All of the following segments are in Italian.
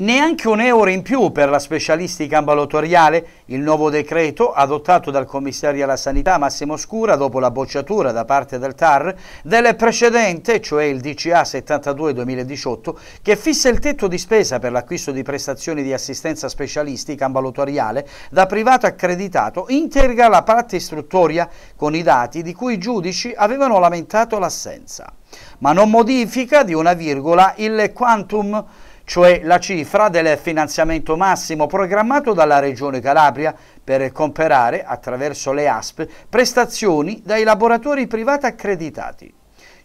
Neanche un euro in più per la specialistica ambulatoriale, il nuovo decreto adottato dal commissario alla sanità Massimo Scura dopo la bocciatura da parte del TAR del precedente, cioè il DCA 72-2018, che fissa il tetto di spesa per l'acquisto di prestazioni di assistenza specialistica ambulatoriale da privato accreditato, integra la parte istruttoria con i dati di cui i giudici avevano lamentato l'assenza, ma non modifica di una virgola il quantum cioè la cifra del finanziamento massimo programmato dalla Regione Calabria per comprare, attraverso le ASP, prestazioni dai laboratori privati accreditati.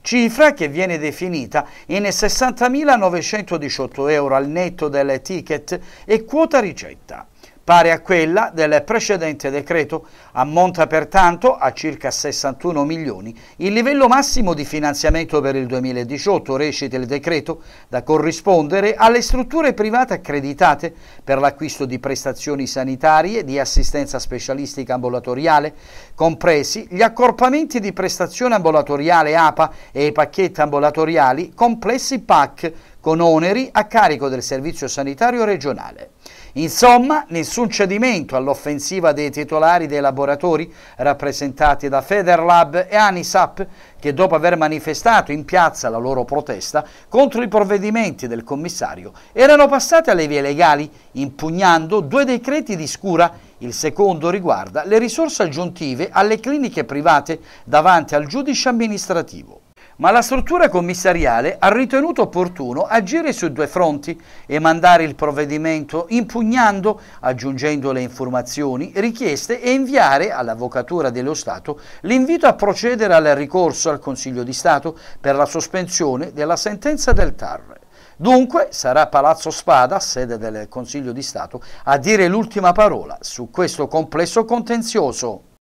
Cifra che viene definita in 60.918 euro al netto del ticket e quota ricetta pari a quella del precedente decreto. Ammonta pertanto a circa 61 milioni il livello massimo di finanziamento per il 2018, recita il decreto, da corrispondere alle strutture private accreditate per l'acquisto di prestazioni sanitarie di assistenza specialistica ambulatoriale, compresi gli accorpamenti di prestazione ambulatoriale APA e i pacchetti ambulatoriali, complessi PAC con oneri a carico del Servizio Sanitario Regionale. Insomma, nessun cedimento all'offensiva dei titolari dei laboratori rappresentati da Federlab e Anisap, che dopo aver manifestato in piazza la loro protesta contro i provvedimenti del commissario, erano passati alle vie legali, impugnando due decreti di scura. Il secondo riguarda le risorse aggiuntive alle cliniche private davanti al giudice amministrativo ma la struttura commissariale ha ritenuto opportuno agire su due fronti e mandare il provvedimento impugnando, aggiungendo le informazioni richieste e inviare all'Avvocatura dello Stato l'invito a procedere al ricorso al Consiglio di Stato per la sospensione della sentenza del TAR. Dunque sarà Palazzo Spada, sede del Consiglio di Stato, a dire l'ultima parola su questo complesso contenzioso.